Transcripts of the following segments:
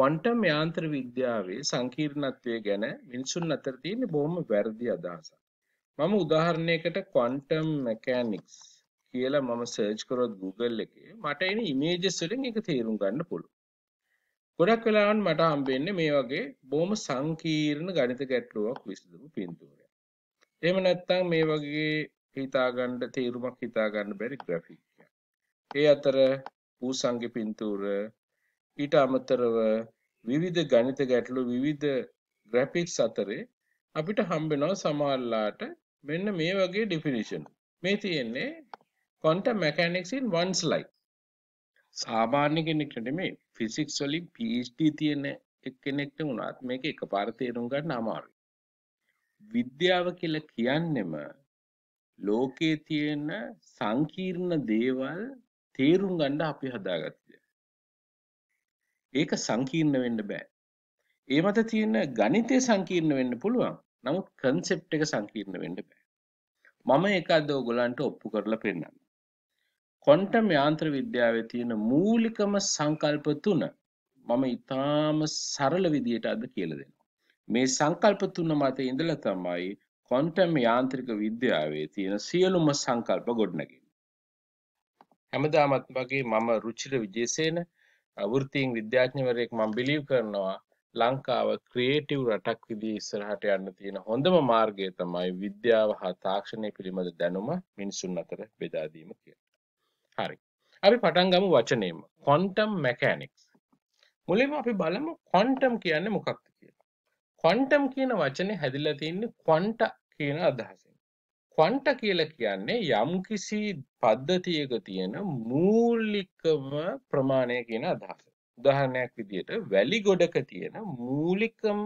Quantum යාන්ත්‍ර විද්‍යාවේ සංකීර්ණත්වය ගැන මිනිසුන් අතර තියෙන බොහොම වැරදි අදහසක්. මම උදාහරණයකට කොන්ටම් මෙකැනික්ස් කියලා මම සර්ච් කරොත් Google එකේ මට එන ඉමේජස් වලින් ඒක තේරුම් ගන්න පුළුවන්. ගොඩක් වෙලාවන් මට හම්බෙන්නේ මේ වගේ බොහොම සංකීර්ණ ගණිත ගැටලුවක් විසඳපු පින්තූරයක්. එහෙම නැත්නම් මේ වගේ හිතාගන්න තේරුමක් හිතාගන්න බැරි ග්‍රැෆික් එකක්. ඒ අතර ඌසංගේ පින්තූර ඊට අමතරව විවිධ ගණිත ගැටලු විවිධ ග්‍රැෆික්ස් අතරේ අපිට හම්බෙනවා සමහරලාට මෙන්න මේ වගේ ඩිෆිනිෂන්. මේ තියෙන්නේ quantum mechanics in one slide. සාමාන්‍ය කෙනෙක්ට නෙමෙයි ෆිසික්ස් වලින් PhD තියෙන එක්කෙනෙක්ට වුණත් මේක එකපාර තේරුම් ගන්න අමාරුයි. විද්‍යාව කියලා කියන්නෙම ලෝකයේ තියෙන සංකීර්ණ දේවල් තේරුම් ගන්න අපි හදාගත්තේ. ඒක සංකීර්ණ වෙන්න බෑ. ඒ මත තියෙන ගණිතය සංකීර්ණ වෙන්න පුළුවන්. නමුත් කන්සෙප්ට් එක සංකීර්ණ වෙන්න බෑ. මම ඒක අද ඔයගලන්ට ඔප්පු කරලා පෙන්නන්නම්. ක්වොන්ටම් යාන්ත්‍ර විද්‍යාවේ තියෙන මූලිකම සංකල්ප තුන මම ඉතාම සරල විදියට අද කියලා දෙනවා. මේ සංකල්ප තුන මත ඉඳලා තමයි කොන්ටම් යාන්ත්‍රික විද්‍යාවේ තියෙන සියලුම සංකල්ප ගොඩනගන්නේ. හැමදාමත් වගේ මම රුචිර විජේසේන වෘතීන් විද්‍යාඥවරයෙක් මම බිලීව් කරනවා ලංකාව ක්‍රියේටිව් රටක් විදිහේ ඉස්සරහට යන්න තියෙන හොඳම මාර්ගය තමයි විද්‍යාව හා තාක්ෂණය පිළිබඳ දැනුම මිනිසුන් අතර බෙදා දීම කියලා. හරි. අපි පටන් ගමු වචනේම quantum mechanics. මුලින්ම අපි බලමු quantum කියන්නේ මොකක්ද කියලා. quantum කියන වචනේ හැදිලා තියෙන්නේ quanta කියන අදහස. ක්වන්ට කියල කියන්නේ යම්කිසි පද්ධතියක තියෙන මූලිකම ප්‍රමාණය කියන අදහස. උදාහරණයක් විදියට වැලි ගොඩක තියෙන මූලිකම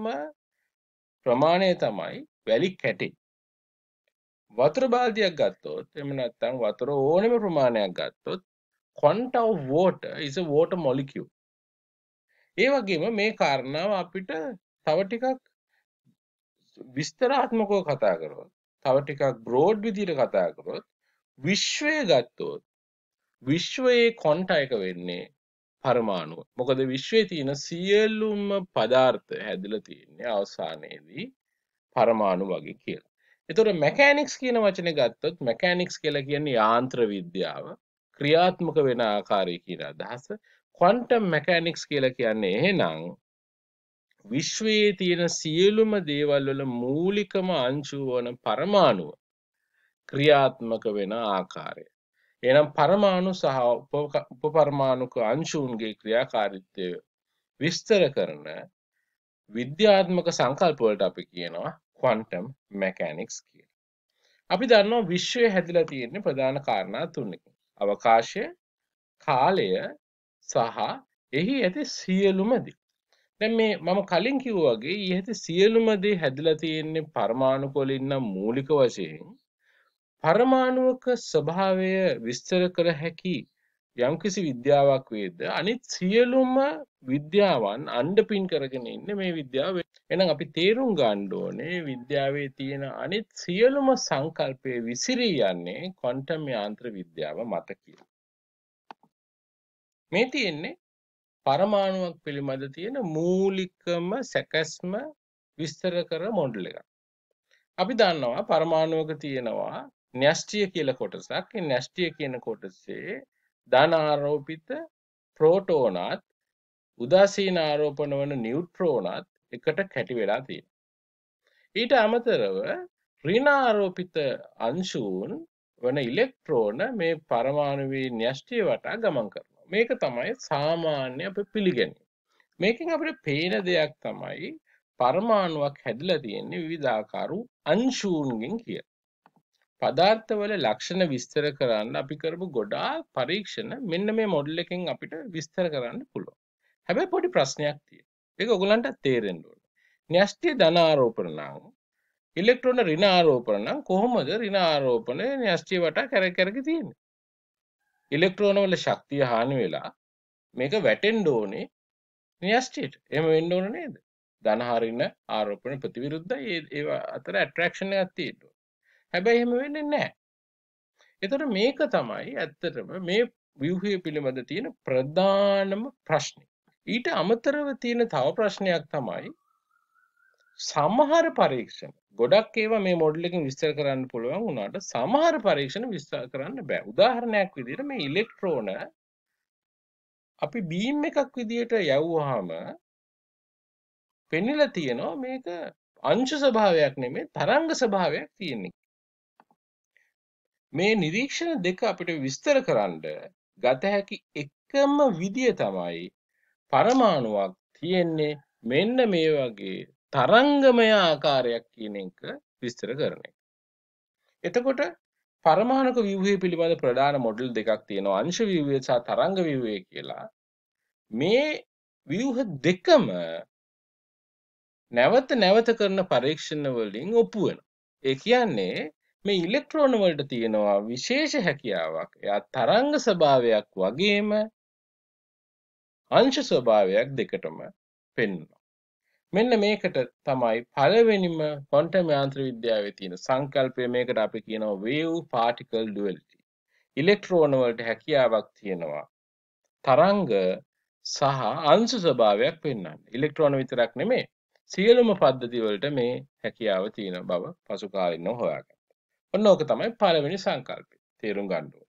ප්‍රමාණය තමයි වැලි කැටේ. වතුර බාල්දියක් ගත්තොත් එම නැත්තම් වතුර ඕනෙම ප්‍රමාණයක් ගත්තොත් quant of water is a water molecule. ඒ වගේම මේ කාරණාව අපිට තව ටිකක් විස්තරාත්මකව කතා කරොත් තව ටිකක් බ්‍රෝඩ් විදිහට කතා කරොත් විශ්වය ගත්තොත් විශ්වයේ කොන්ට එක වෙන්නේ පරමාණුව. මොකද විශ්වයේ තියෙන සියලුම පදාර්ථ හැදිලා තියෙන්නේ අවසානයේදී පරමාණු වගේ කියලා. එතකොට මෙකැනික්ස් කියන වචනේ ගත්තොත් මෙකැනික්ස් කියලා කියන්නේ යාන්ත්‍ර විද්‍යාව ක්‍රියාත්මක වෙන ආකාරය කියන අදහස. ක්වොන්ටම් මෙකැනික්ස් කියලා කියන්නේ එහෙනම් විශ්වයේ තියෙන සියලුම දේවල් වල මූලිකම අංශුව වන පරමාණුව ක්‍රියාත්මක වෙන ආකාරය. එනම් පරමාණු සහ උපපරමාණුක අංශුන්ගේ ක්‍රියාකාරීත්වය විස්තර කරන විද්‍යාත්මක සංකල්ප වලට අපි කියනවා ක්වොන්ටම් මෙකැනික්ස් කියලා. අපි දන්නවා විශ්වය හැදිලා තියෙන්නේ ප්‍රධාන කාරණා තුනකින්. අවකාශය, කාලය සහ එහි ඇති සියලුම දේ. දැන් මේ මම කලින් කිව්වා වගේ ඊහෙත සියලුම දේ හැදිලා තියෙන්නේ පරමාණු කොළින් නම් මූලික වශයෙන් පරමාණුක ස්වභාවය විස්තර කර හැකි යම්කිසි විද්‍යාවක් වේද අනිත් සියලුම විද්‍යාවන් අණ්ඩපින් කරගෙන ඉන්නේ මේ විද්‍යාව එහෙනම් අපි තේරුම් ගන්න ඕනේ විද්‍යාවේ තියෙන අනිත් සියලුම සංකල්පයේ විසිරී යන්නේ ක්වොන්ටම් යාන්ත්‍ර විද්‍යාව මත කියලා මේ තියෙන්නේ පරමාණුවක් පිළිබඳ තියෙන මූලිකම සැකැස්ම විස්තර කර මොඩල් එක. අපි දන්නවා පරමාණුවක තියෙනවා න්‍යෂ්ටිය කියල කොටසක් න්‍යෂ්ටිය කියන කොටසේ ධනාරෝපිත ප්‍රෝටෝනත් උදාසීන ආරෝපණ වන නිියුට්‍රෝනත් එකට කැටි වෙලා තියෙන. ඊට අමතරව රිනාරෝපිත අංශූන් වන ඉලෙක්ට්‍රෝන මේ පරමාණුවී න්‍යෂ්ටිය වටා ගමන් කර. මේක තමයි සාමාන්‍ය අප පිළිගැනීම. මේකෙන් අපට පේන දෙයක් තමයි පරමාණුවක් හැදිලා තියෙන්නේ විවිධාකාරු අංශූන්ගෙන් කියලා. පදාර්ථවල ලක්ෂණ විස්තර කරන්න අපි කරපු ගොඩාක් පරීක්ෂණ මෙන්න මේ මොඩල් එකෙන් අපිට විස්තර කරන්න පුළුවන්. හැබැයි පොඩි ප්‍රශ්නයක් තියෙනවා. ඒක ඔයගලන්ට තේරෙන්න ඕනේ. න්‍යෂ්ටි ධන ආරෝපණ නම් ඉලෙක්ට්‍රෝන ඍණ ආරෝපණ නම් කොහොමද ඍණ ආරෝපණය න්‍යෂ්ටි වටා කැර කැරක තියෙන්නේ? ඉලෙක්ට්‍රෝනවල ශක්තිය හානි වෙලා මේක වැටෙන්ඩ ඕනේ නිියස්ටේට් එම වෙන්න ඕන නේද ධනහරින්න ආරෝපන ප්‍රතිවිරුද්ධ ඒ අතර ඇට්‍රක්ෂණ ඇත්තේට හැබැයි එහෙම වෙන්න නෑ එතට මේක තමයි ඇත්තටම මේ ව්‍යහය පිළිබඳ තියෙන ප්‍රධානම ප්‍රශ්නය ඊට අමතරව තියෙන තව ප්‍රශ්නයක් තමයි සමහර පරීක්ෂණ ගොඩක් ඒවා මේ මොඩලකින් විස්තර කරන්න පුළුවන් වුණාට සමහර පරීක්ෂණ විස්තර කරන්න බෑ උදාහරණයක් විදිහට මේ ඉලෙක්ට්‍රෝන අපි බීම් එකක් විදිහට යවුවාම පෙනිලා තියෙනවා මේක අංශ ස්වභාවයක් නෙමේ තරංග ස්වභාවයක් තියෙන්නේ මේ නිරීක්ෂණ දෙක අපිට විස්තර කරන්න ගත හැකි එකම විදිය තමයි පරමාණුවක් තියෙන්නේ මෙන්න මේ වගේ තරංගමය ආකාරයක් කියන එක විස්තර කරන එක. එතකොට පරමාණක ව්‍යුහය පිළිබඳ ප්‍රධාන මොඩල් දෙකක් තියෙනවා අංශ ව්‍යුහය සහ තරංග ව්‍යුහය කියලා. මේ ව්‍යුහ දෙකම නැවත නැවත කරන පරීක්ෂණ වලින් ඔප්පු වෙනවා. ඒ කියන්නේ මේ ඉලෙක්ට්‍රෝන වලට තියෙනවා විශේෂ හැකියාවක්. එයා තරංග ස්වභාවයක් වගේම අංශ ස්වභාවයක් දෙකටම පෙන්වනවා. මෙන්න මේකට තමයි පළවෙනිම කොන්ටම් යාන්ත්‍ර විද්‍යාවේ තියෙන සංකල්පය මේකට අපි කියනවා වේව් පාටිකල් ඩුවැලිටි. ඉලෙක්ට්‍රෝන වලට හැකියාවක් තියෙනවා තරංග සහ අංශු ස්වභාවයක් පෙන්වන්න. ඉලෙක්ට්‍රෝන විතරක් නෙමෙයි සියලුම පද්ධති වලට මේ හැකියාව තියෙන බව පසු කාලිනව හොයාගන්න. ඔන්න ඕක තමයි පළවෙනි සංකල්පය. තේරුම් ගන්න ඕනේ.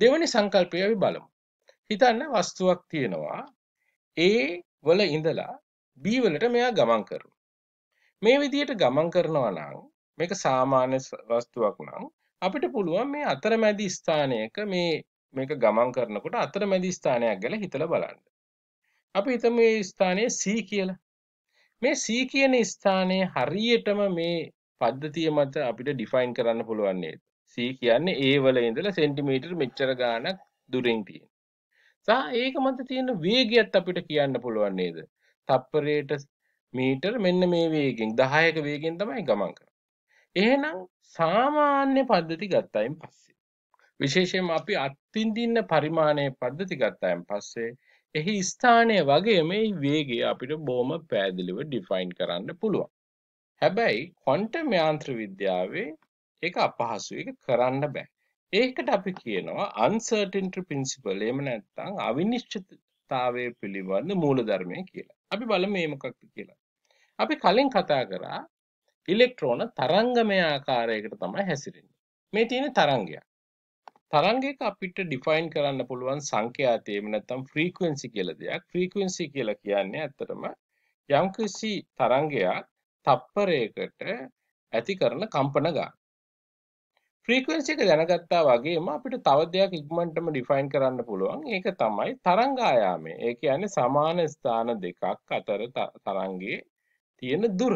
දෙවැනි සංකල්පය අපි බලමු. හිතන්න වස්තුවක් තියෙනවා. ඒ වල ඉඳලා B වලට මෙයා ගමන් කරනවා. මේ විදිහට ගමන් කරනවා නම් මේක සාමාන්‍ය වස්තුවක් නම් අපිට පුළුවන් මේ අතරමැදි ස්ථානයක මේ මේක ගමන් කරනකොට අතරමැදි ස්ථානයක් ගැන හිතලා බලන්න. අපි හිතමු මේ ස්ථානයේ C කියලා. මේ C කියන ස්ථානයේ හරියටම මේ පද්ධතිය මත අපිට ඩිෆයින් කරන්න පුළුවන් නේද? C කියන්නේ A වල ඉඳලා සෙන්ටිමීටර් මෙච්චර ගාණක් දුරින් තියෙන. සා ඒක මත තියෙන වේගයක්ත් අපිට කියන්න පුළුවන් නේද තප්පරයට මීටර් මෙන්න මේ වේගෙන් 10ක වේගෙන් තමයි ගමන් කරන්නේ එහෙනම් සාමාන්‍ය පද්ධති ගත්තයින් පස්සේ විශේෂයෙන් අපි අත්විඳින්න පරිමාණයේ පද්ධති ගත්තයින් පස්සේ එහි ස්ථානය වගේ මේ වේගය අපිට බොහොම පෑදිලිව ඩිෆයින් කරන්න පුළුවන් හැබැයි කොන්ටම් යාන්ත්‍ර විද්‍යාවේ ඒක අපහසු ඒක කරන්න බෑ ඒකට අපි කියනවා අන්සර්ටන්ට්‍ර පින්සිපල් එහෙම නැත්නම් අවිනිශ්චිතතාවය පිළිබඳ මූලධර්මය කියලා. අපි බලමු මේ මොකක්ද කියලා. අපි කලින් කතා කරා ඉලෙක්ට්‍රෝන තරංගමය ආකාරයකට තමයි හැසිරෙන්නේ. මේ තියෙන තරංගයක්. තරංගයක අපිට ඩිෆයින් කරන්න පුළුවන් සංඛ්‍යාතය එහෙම නැත්නම් ෆ්‍රීකවෙන්සි කියලා දෙයක්. ෆ්‍රීකවෙන්සි කියලා කියන්නේ ඇත්තටම යම්කිසි තරංගයක් තප්පරයකට ඇති කරන කම්පන ගාන. ෆ්‍රීකවන්සි එක දැනගත්තා වගේම අපිට තව දෙයක් ඉක්මනටම ඩිෆයින් කරන්න පුළුවන්. ඒක තමයි තරංග ආයාමය. ඒ කියන්නේ සමාන ස්ථාන දෙකක් අතර තරංගයේ තියෙන දුර.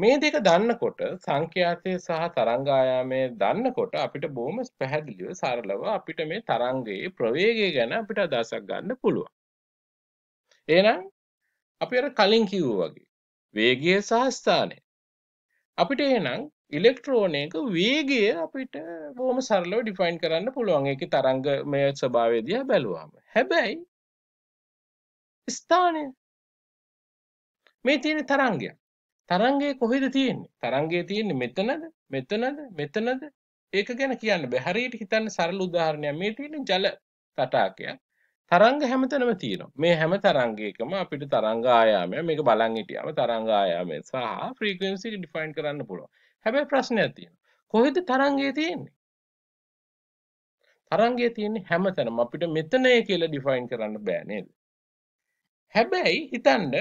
මේ දෙක දන්නකොට සංඛ්‍යාතය සහ තරංග ආයාමය දන්නකොට අපිට බොහොම පැහැදිලිව සරලව අපිට මේ තරංගයේ ප්‍රවේගය ගැන අපිට අදහසක් ගන්න පුළුවන්. එහෙනම් අපි අර කලින් කිව්වා වගේ වේගය සහ ස්ථානය අපිට එහෙනම් ඉලෙක්ට්‍රෝනයක වේගය අපිට බොහම සරලව ඩිෆයින් කරන්න පුළුවන් එක තරංග මේ ස්වභාවේදිය බැලුවාම හැබැයි ස්ථානය මේ තියෙන තරංගයක් තරංගේ කොහෙද තියෙන්නේ තරංගේ තියෙන්නේ මෙතනද මෙතනද මෙතනද ඒක ගැන කියන්න බෑ හරියට හිතන්න සරල උදාහරණයක් මේ තියෙන ජල තටාකයක් තරංග හැමතැනම තියෙනවා මේ හැම තරංගයකම අපිට තරංග ආයාමය මේක බලන් හිටියාම තරංග ආයාමය සහ ෆ්‍රීකවෙන්සි ඩිෆයින් කරන්න පුළුවන් හැබැයි ප්‍රශ්නයක් තියෙනවා. කොහෙද තරංගය තියෙන්නේ? තරංගය තියෙන්නේ හැමතැනම. අපිට මෙතනය කියලා ඩිෆයින් කරන්න බෑ නේද? හැබැයි හිතන්න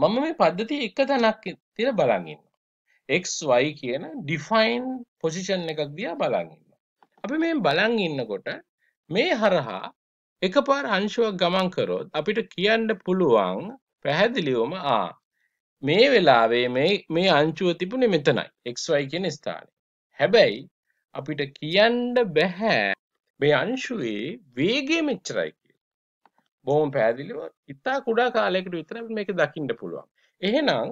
මම මේ පද්ධතිය එක තැනක් තියලා බලන් ඉන්නවා. x y කියන ඩිෆයින් පොසිෂන් එකක් දිහා බලන් ඉන්නවා. අපි මේ බලන් ඉන්නකොට මේ හරහා එකපාර අංශුවක් ගමන් කරොත් අපිට කියන්න පුළුවන් පැහැදිලිවම ආ මේ වෙලාවේ මේ මේ අංචුව තිබුණේ මෙතනයි xy කියන ස්ථානය. හැබැයි අපිට කියන්න බෑ මේ අංශුවේ වේගය මෙච්චරයි කියලා. බොහොම පැහැදිලිව ඉතා කුඩා කාලයකට විතර මේක දකින්න පුළුවන්. එහෙනම්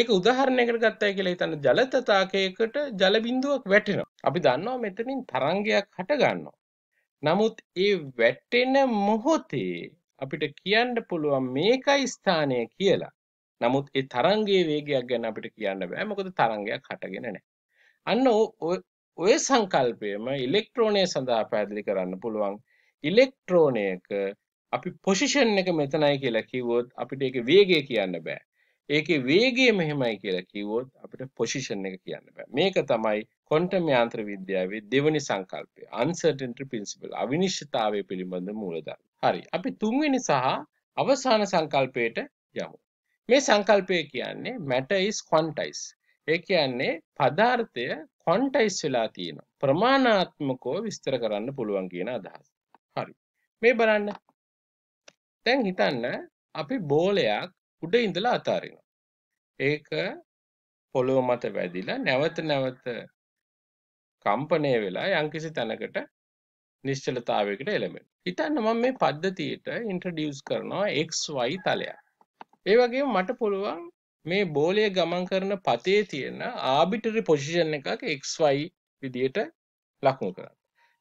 ඒක උදාහරණයකට ගත්තයි කියලා හිතන්න ජල තතාකයකට ජල බිඳුවක් වැටෙනවා. අපි දන්නවා මෙතනින් තරංගයක් හට ගන්නවා. නමුත් ඒ වැටෙන මොහොතේ අපිට කියන්න පුළුවන් මේකයි ස්ථානය කියලා. නමුත් ඒ තරංගයේ වේගයක් ගැන අපිට කියන්න බෑ මොකද තරංගයක් හටගෙන නැහැ. අන්න ඔය සංකල්පයම ඉලෙක්ට්‍රෝනය සඳහා පැහැදිලි කරන්න පුළුවන්. ඉලෙක්ට්‍රෝනයක අපි පොසිෂන් එක මෙතනයි කියලා කිව්වොත් අපිට ඒක වේගය කියන්න බෑ. ඒකේ වේගය මෙහෙමයි කියලා කිව්වොත් අපිට පොසිෂන් එක කියන්න බෑ. මේක තමයි ක්වොන්ටම් යාන්ත්‍ර විද්‍යාවේ දෙවනි සංකල්පය. uncertainty principle අවිනිශ්චිතතාවය පිළිබඳ මූලධර්ම. හරි. අපි තුන්වෙනි සහ අවසාන සංකල්පයට යමු. මේ සංකල්පය කියන්නේ matter is quantized. ඒ කියන්නේ පදාර්ථය කොන්ටයිස් වෙලා තියෙනවා. ප්‍රමාණාත්මකව විස්තර කරන්න පුළුවන් කියන අදහස. හරි. මේ බලන්න. දැන් හිතන්න අපි බෝලයක් උඩ ඉඳලා අතාරිනවා. ඒක පොළොව මත වැදිලා නැවත නැවත කම්පණය වෙලා යම්කිසි තැනකට නිශ්චලතාවයකට එළඹෙනවා. හිතන්න මම මේ පද්ධතියට ඉන්ට්‍රොඩියුස් කරනවා XY තලයක්. ඒ වගේ මට පුළුවන් මේ බෝලය ගමන් කරන පතේ තියෙන ආබිටරි පොසිෂන් එකක් එක්වයි විදියට ලක්ුණු කරන්න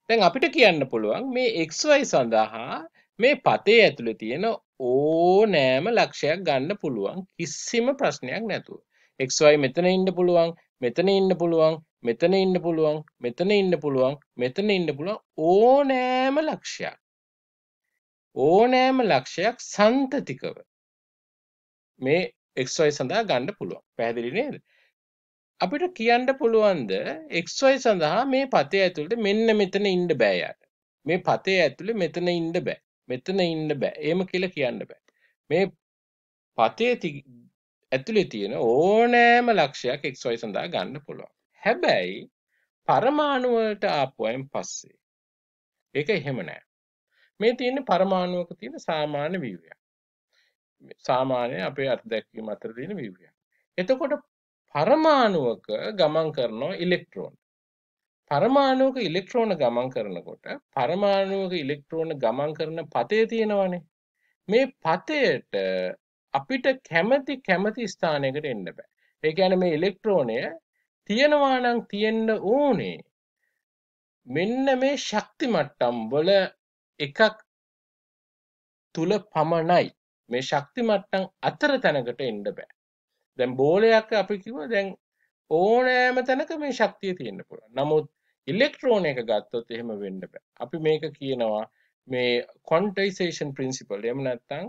තැන් අපිට කියන්න පුළුවන් මේ එක්වයි සඳහා මේ පතේ ඇතුළ තියෙන ඕනෑම ලක්ෂයක් ගන්න පුළුවන් කිසිම ප්‍රශ්නයක් නැතුව එක්වයි මෙතන ඉන්න පුළුවන් මෙතන ඉන්න පුළුවන් මෙතන ඉන්න පුළුවන් මෙතන ඉන්න පුළුවන් මෙතන ඉන්න පුළුවන් ඕනෑම ලක්ෂයක් ඕනෑම ලක්ෂයක් සන්තතිකව මේ එක්ය සඳහා ගණ්ඩ පුළුවන් පැහැදිලි නේද අපිට කියන්න පුළුවන්ද එක්ය සඳහා මේ පතේ ඇතුළට මෙන්න මෙතන ඉන්ඩ බෑයට මේ පතේ ඇතුළේ මෙතන ඉන්ඩ බෑ මෙතන ඉන්න බෑ ඒම කියලා කියන්න බෑ මේ පතේ ඇතුළේ තියෙන ඕනෑම ලක්ෂයක් එක්ය සඳහා ගන්න පුළුවන් හැබැයි පරමාණුවලට ආපුවයෙන් පස්සේ ඒක එහෙම නෑ මේ තියෙන පරමාණුවක තියෙන සාමාන්‍ය වීවයක් සාමාන්‍ය අපේ අත්දැක්වීම අතර තියෙන විවිධය. එතකොට පරමාණුවක ගමන් කරනවා ඉලෙක්ට්‍රෝන. පරමාණුවක ඉලෙක්ට්‍රෝන ගමන් කරනකොට පරමාණුවක ඉලෙක්ට්‍රෝන ගමන් කරන පතය තියෙනවනේ. මේ පතයට අපිට කැමති කැමති ස්ථානයකට එන්න බෑ. ඒ කියන්නේ මේ ඉලෙක්ට්‍රෝනය තියෙනවා නම් තියෙන්න ඕනේ. මෙන්න මේ ශක්ති මට්ටම් වල එකක් තුල පමණයි මේ ශක්ති මට්ටම් අතර තැනකට එන්න බෑ. දැන් බෝලයක් අපි කිව්වා දැන් ඕනෑම තැනක මේ ශක්තිය තියෙන්න පුළුවන්. නමුත් ඉලෙක්ට්‍රෝන එක ගත්තොත් එහෙම වෙන්න බෑ. අපි මේක කියනවා මේ කොන්ටයිසේෂන් ප්‍රින්සිපල්. එහෙම නැත්නම්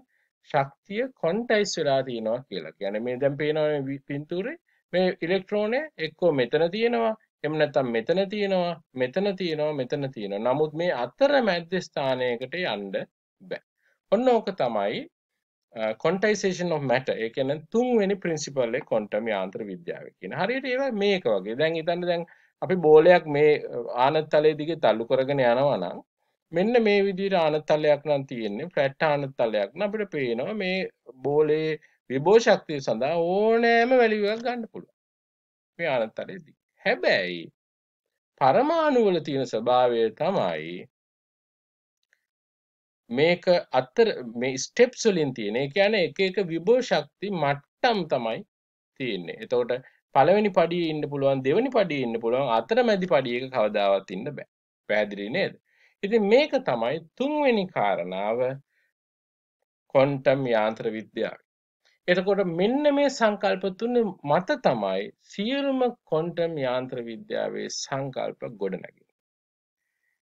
ශක්තිය කොන්ටයිස් වෙලා තියෙනවා කියලා. කියන්නේ මේ දැන් පේනවා මේ පින්තූරේ මේ ඉලෙක්ට්‍රෝනය එක්කෝ මෙතන තියෙනවා එහෙම නැත්නම් මෙතන තියෙනවා මෙතන තියෙනවා මෙතන තියෙනවා. නමුත් මේ අතර මැද ස්ථානයකට යන්න බෑ. ඔන්න ඕක තමයි කොන්ටයිසේෂන් ඔ මැට එකන තුන්වෙනි ප්‍රින්සිපල්ලේ කොන්ටම යාන්ත්‍ර විද්‍යාවකින හරියට ඒව මේක වගේ දැන් ඉතන්න දැන් අපි බෝලයක් මේ uh, ආනත්තලේ දිගේ තල්ලු කරගෙන යනවනම් මෙන්න මේ විදිට ආනත්තලයක් නම් තියෙන්නේ ප්‍රට් ආනත්තලයක් න අපිට පේනවා මේ බෝලේ විභෝෂක්තිය සඳහා ඕනෑම වැලිවක් ගන්න පුළුව මේ ආනත්තලේදී හැබැයි පරමාණුවල තියෙන ස්භාවය තමයි මේක අත්තර මේ ස්ටෙප්ස් වලින් තියෙන ඒ කියන්නේ එක එක විභව ශක්ති මට්ටම් තමයි තියෙන්නේ. එතකොට පළවෙනි පඩියේ ඉන්න පුළුවන් දෙවෙනි පඩියේ ඉන්න පුළුවන් අතරමැදි පඩියක කවදාවත් ඉන්න බෑ. පැහැදිලි නේද? ඉතින් මේක තමයි තුන්වෙනි කාරණාව කොන්ටම් යාන්ත්‍ර විද්‍යාව. එතකොට මෙන්න මේ සංකල්ප තුන මත තමයි සියලුම කොන්ටම් යාන්ත්‍ර විද්‍යාවේ සංකල්ප ගොඩනැගෙන්නේ.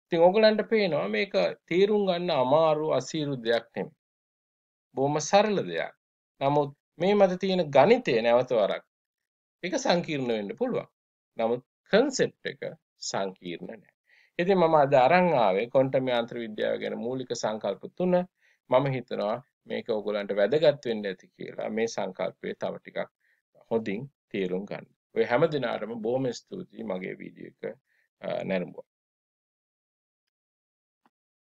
ඉතින් ඕගලන්ට පේනවා මේක තේරුම් ගන්න අමාරු අසීරු දෙයක් නෙමෙයි. බොහොම සරල දෙයක්. නමුත් මේ මත තියෙන ගණිතය නැවත වරක් ඒක සංකීර්ණ වෙන්න පුළුවන්. නමුත් concept එක සංකීර්ණ නෑ. ඉතින් මම අද අරන් ආවේ ක්වොන්ටම් යාන්ත්‍ර විද්‍යාව ගැන මූලික සංකල්ප තුන. මම හිතනවා මේක ඕගලන්ට වැදගත් වෙන්න ඇති කියලා. මේ සංකල්පය තව ටිකක් හොඳින් තේරුම් ගන්න. ඔය හැම දිනාටම බොහොම ස්තුතියි මගේ වීඩියෝ එක නැරඹුවා.